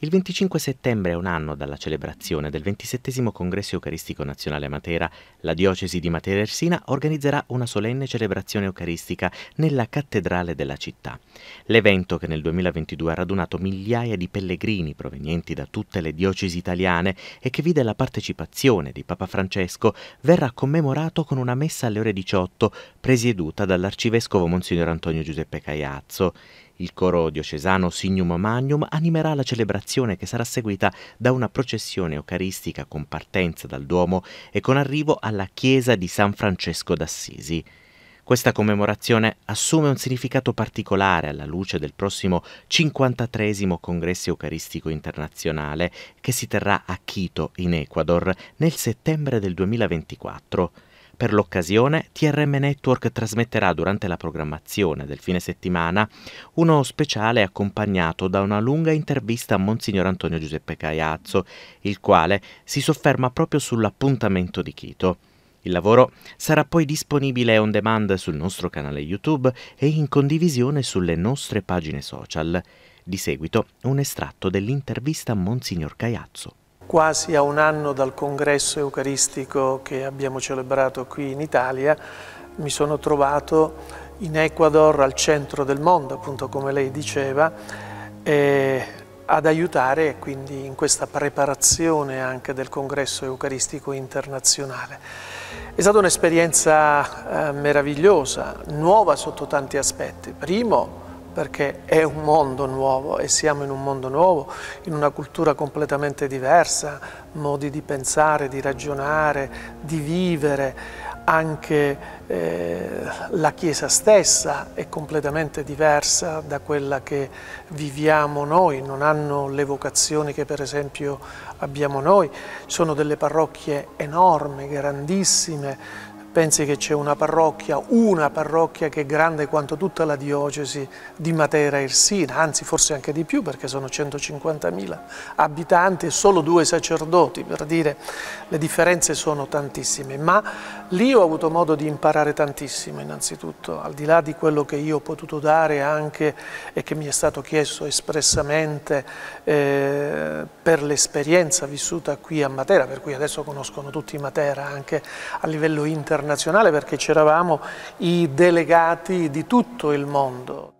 Il 25 settembre, un anno dalla celebrazione del 27 Congresso Eucaristico Nazionale a Matera, la diocesi di Matera Ersina organizzerà una solenne celebrazione eucaristica nella cattedrale della città. L'evento, che nel 2022 ha radunato migliaia di pellegrini provenienti da tutte le diocesi italiane e che vide la partecipazione di Papa Francesco, verrà commemorato con una messa alle ore 18, presieduta dall'arcivescovo Monsignor Antonio Giuseppe Caiazzo. Il coro diocesano Signum Magnum animerà la celebrazione che sarà seguita da una processione eucaristica con partenza dal Duomo e con arrivo alla chiesa di San Francesco d'Assisi. Questa commemorazione assume un significato particolare alla luce del prossimo 53 Congresso Eucaristico Internazionale che si terrà a Quito, in Ecuador, nel settembre del 2024. Per l'occasione, TRM Network trasmetterà durante la programmazione del fine settimana uno speciale accompagnato da una lunga intervista a Monsignor Antonio Giuseppe Caiazzo, il quale si sofferma proprio sull'appuntamento di Quito. Il lavoro sarà poi disponibile on demand sul nostro canale YouTube e in condivisione sulle nostre pagine social. Di seguito un estratto dell'intervista a Monsignor Caiazzo quasi a un anno dal congresso eucaristico che abbiamo celebrato qui in Italia, mi sono trovato in Ecuador al centro del mondo, appunto come lei diceva, eh, ad aiutare quindi in questa preparazione anche del congresso eucaristico internazionale. È stata un'esperienza eh, meravigliosa, nuova sotto tanti aspetti. Primo, perché è un mondo nuovo e siamo in un mondo nuovo, in una cultura completamente diversa, modi di pensare, di ragionare, di vivere, anche eh, la Chiesa stessa è completamente diversa da quella che viviamo noi, non hanno le vocazioni che per esempio abbiamo noi, sono delle parrocchie enormi, grandissime, pensi che c'è una parrocchia, una parrocchia che è grande quanto tutta la diocesi di Matera Irsina, anzi forse anche di più perché sono 150.000 abitanti e solo due sacerdoti, per dire le differenze sono tantissime, ma lì ho avuto modo di imparare tantissimo innanzitutto, al di là di quello che io ho potuto dare anche e che mi è stato chiesto espressamente eh, per l'esperienza vissuta qui a Matera, per cui adesso conoscono tutti Matera anche a livello internazionale, internazionale perché c'eravamo i delegati di tutto il mondo.